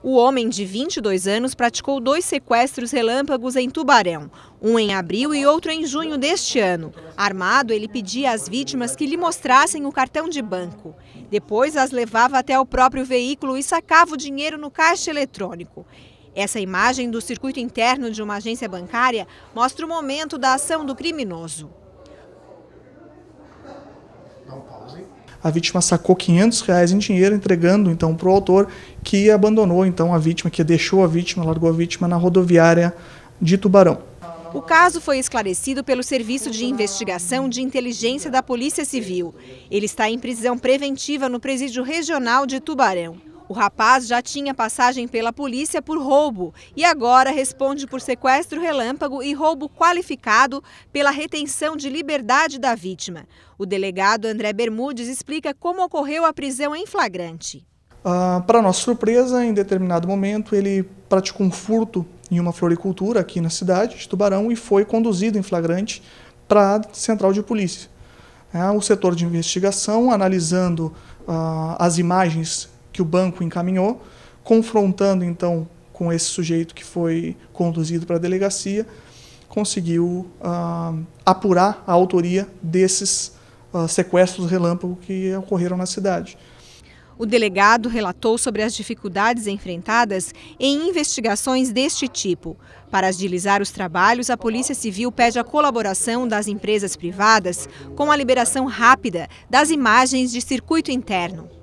O homem de 22 anos praticou dois sequestros relâmpagos em Tubarão, um em abril e outro em junho deste ano. Armado, ele pedia às vítimas que lhe mostrassem o cartão de banco. Depois as levava até o próprio veículo e sacava o dinheiro no caixa eletrônico. Essa imagem do circuito interno de uma agência bancária mostra o momento da ação do criminoso. um pause a vítima sacou 500 reais em dinheiro, entregando então para o autor, que abandonou então a vítima, que deixou a vítima, largou a vítima na rodoviária de Tubarão. O caso foi esclarecido pelo Serviço de Investigação de Inteligência da Polícia Civil. Ele está em prisão preventiva no Presídio Regional de Tubarão. O rapaz já tinha passagem pela polícia por roubo e agora responde por sequestro relâmpago e roubo qualificado pela retenção de liberdade da vítima. O delegado André Bermudes explica como ocorreu a prisão em flagrante. Ah, para nossa surpresa, em determinado momento, ele praticou um furto em uma floricultura aqui na cidade de Tubarão e foi conduzido em flagrante para a central de polícia. É, o setor de investigação, analisando ah, as imagens que o banco encaminhou, confrontando então com esse sujeito que foi conduzido para a delegacia, conseguiu ah, apurar a autoria desses ah, sequestros relâmpago que ocorreram na cidade. O delegado relatou sobre as dificuldades enfrentadas em investigações deste tipo. Para agilizar os trabalhos, a Polícia Civil pede a colaboração das empresas privadas com a liberação rápida das imagens de circuito interno.